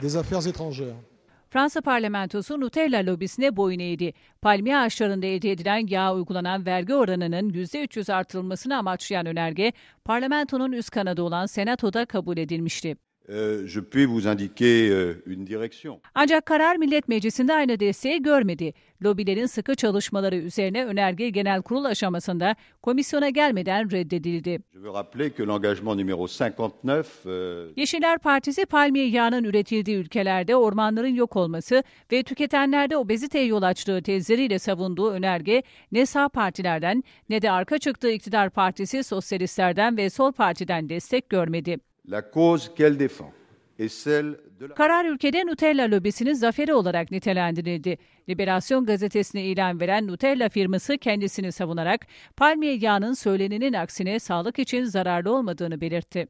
des affaires étrangères. Fransa parlamentosu Nutella lobisine boyun eğdi. Palmiye ağaçlarında elde edilen yağ uygulanan vergi oranının %300 artırılmasını amaçlayan önerge parlamentonun üst kanadı olan senatoda kabul edilmişti. Euh, je peux vous indiquer euh, une direction. Ancak karar Millet Meclisi'nde aynı desteği görmedi. Lobilerin sıkı çalışmaları üzerine önerge genel kurul aşamasında komisyona gelmeden reddedildi. Euh, Yeşiller Partisi palmiye yağının üretildiği ülkelerde ormanların yok olması ve tüketenlerde obeziteye yol açtığı tezleriyle savunduğu önerge ne sağ partilerden ne de arka çıktığı iktidar partisi sosyalistlerden ve sol partiden destek görmedi. La cause qu'elle défend. Karar ülkede Nutella lobisinin zaferi olarak nitelendirildi. Liberasyon gazetesine ilan veren Nutella firması kendisini savunarak palmiye yağının söylenenin aksine sağlık için zararlı olmadığını belirtti.